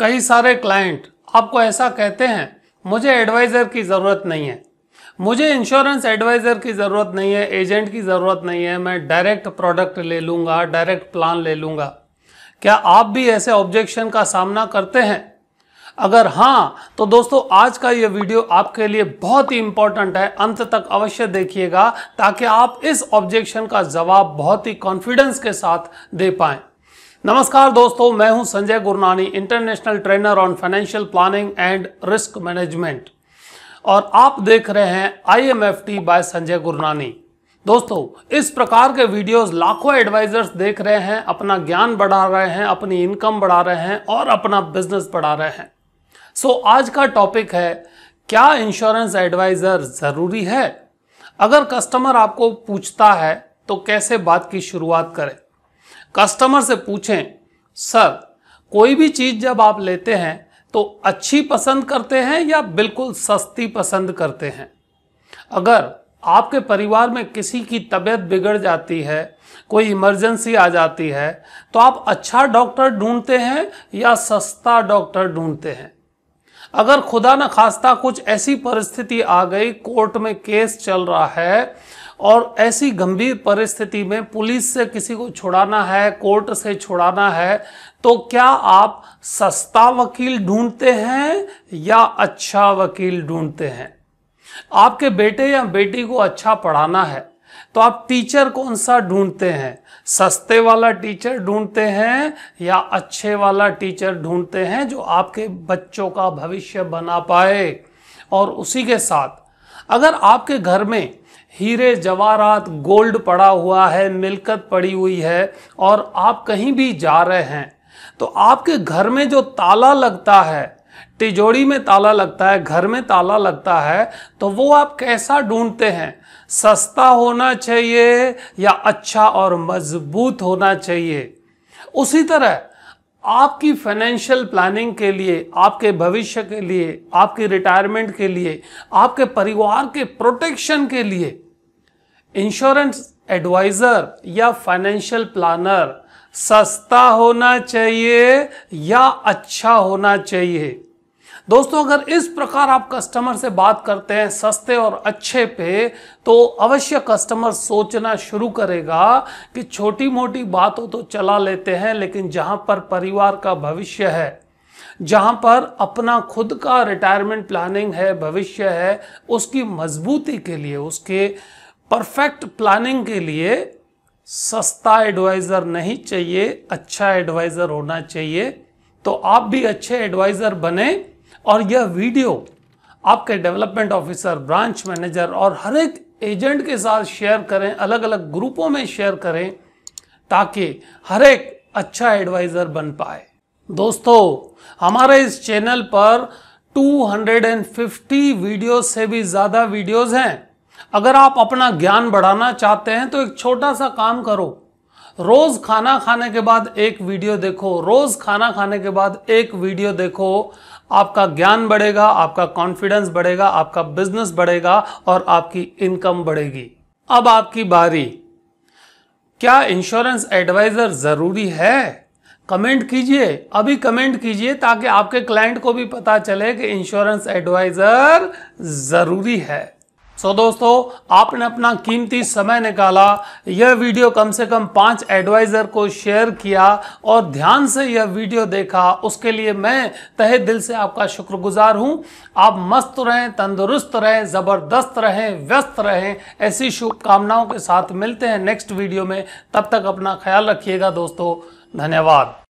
कई सारे क्लाइंट आपको ऐसा कहते हैं मुझे एडवाइज़र की ज़रूरत नहीं है मुझे इंश्योरेंस एडवाइज़र की ज़रूरत नहीं है एजेंट की ज़रूरत नहीं है मैं डायरेक्ट प्रोडक्ट ले लूँगा डायरेक्ट प्लान ले लूँगा क्या आप भी ऐसे ऑब्जेक्शन का सामना करते हैं अगर हाँ तो दोस्तों आज का ये वीडियो आपके लिए बहुत ही इंपॉर्टेंट है अंत तक अवश्य देखिएगा ताकि आप इस ऑब्जेक्शन का जवाब बहुत ही कॉन्फिडेंस के साथ दे पाएँ नमस्कार दोस्तों मैं हूं Sanjay Gurnani international trainer on financial planning and risk management और आप देख रहे हैं I M F T by Sanjay Gurnani दोस्तों इस प्रकार के वीडियोस लाखों एडवाइजर्स देख रहे हैं अपना ज्ञान बढ़ा रहे हैं अपनी इनकम बढ़ा रहे हैं और अपना बिजनेस बढ़ा रहे हैं सो आज का टॉपिक है क्या इंश्योरेंस एडवाइज़र ज़रूरी है अगर कस्टमर आपको पूछता है तो कैसे बात की शुरुआत करें कस्टमर से पूछें सर कोई भी चीज़ जब आप लेते हैं तो अच्छी पसंद करते हैं या बिल्कुल सस्ती पसंद करते हैं अगर आपके परिवार में किसी की तबीयत बिगड़ जाती है कोई इमरजेंसी आ जाती है तो आप अच्छा डॉक्टर ढूंढते हैं या सस्ता डॉक्टर ढूंढते हैं अगर खुदा न खास्ता कुछ ऐसी परिस्थिति आ गई कोर्ट में केस चल रहा है और ऐसी गंभीर परिस्थिति में पुलिस से किसी को छुड़ाना है कोर्ट से छुड़ाना है तो क्या आप सस्ता वकील ढूंढते हैं या अच्छा वकील ढूंढते हैं आपके बेटे या बेटी को अच्छा पढ़ाना है तो आप टीचर कौन सा ढूंढते हैं सस्ते वाला टीचर ढूंढते हैं या अच्छे वाला टीचर ढूंढते हैं जो आपके बच्चों का भविष्य बना पाए और उसी के साथ अगर आपके घर में हीरे जवाहरात गोल्ड पड़ा हुआ है मिलकत पड़ी हुई है और आप कहीं भी जा रहे हैं तो आपके घर में जो ताला लगता है तिजोरी में ताला लगता है घर में ताला लगता है तो वो आप कैसा ढूंढते हैं सस्ता होना चाहिए या अच्छा और मजबूत होना चाहिए उसी तरह आपकी फाइनेंशियल प्लानिंग के लिए आपके भविष्य के लिए आपकी रिटायरमेंट के लिए आपके परिवार के प्रोटेक्शन के लिए इंश्योरेंस एडवाइज़र या फाइनेंशियल प्लानर सस्ता होना चाहिए या अच्छा होना चाहिए दोस्तों अगर इस प्रकार आप कस्टमर से बात करते हैं सस्ते और अच्छे पे तो अवश्य कस्टमर सोचना शुरू करेगा कि छोटी मोटी बात हो तो चला लेते हैं लेकिन जहां पर परिवार का भविष्य है जहां पर अपना खुद का रिटायरमेंट प्लानिंग है भविष्य है उसकी मजबूती के लिए उसके परफेक्ट प्लानिंग के लिए सस्ता एडवाइज़र नहीं चाहिए अच्छा एडवाइज़र होना चाहिए तो आप भी अच्छे एडवाइज़र बने और यह वीडियो आपके डेवलपमेंट ऑफिसर ब्रांच मैनेजर और हर एक एजेंट के साथ शेयर करें अलग अलग ग्रुपों में शेयर करें ताकि हर एक अच्छा एडवाइज़र बन पाए दोस्तों हमारे इस चैनल पर 250 वीडियो से भी ज़्यादा वीडियोस हैं अगर आप अपना ज्ञान बढ़ाना चाहते हैं तो एक छोटा सा काम करो रोज खाना खाने के बाद एक वीडियो देखो रोज खाना खाने के बाद एक वीडियो देखो आपका ज्ञान बढ़ेगा आपका कॉन्फिडेंस बढ़ेगा आपका बिजनेस बढ़ेगा और आपकी इनकम बढ़ेगी अब आपकी बारी क्या इंश्योरेंस एडवाइजर जरूरी है कमेंट कीजिए अभी कमेंट कीजिए ताकि आपके क्लाइंट को भी पता चले कि इंश्योरेंस एडवाइजर जरूरी है सो so, दोस्तों आपने अपना कीमती समय निकाला यह वीडियो कम से कम पांच एडवाइज़र को शेयर किया और ध्यान से यह वीडियो देखा उसके लिए मैं तहे दिल से आपका शुक्रगुजार हूँ आप मस्त रहें तंदुरुस्त रहें ज़बरदस्त रहें व्यस्त रहें ऐसी शुभकामनाओं के साथ मिलते हैं नेक्स्ट वीडियो में तब तक अपना ख्याल रखिएगा दोस्तों धन्यवाद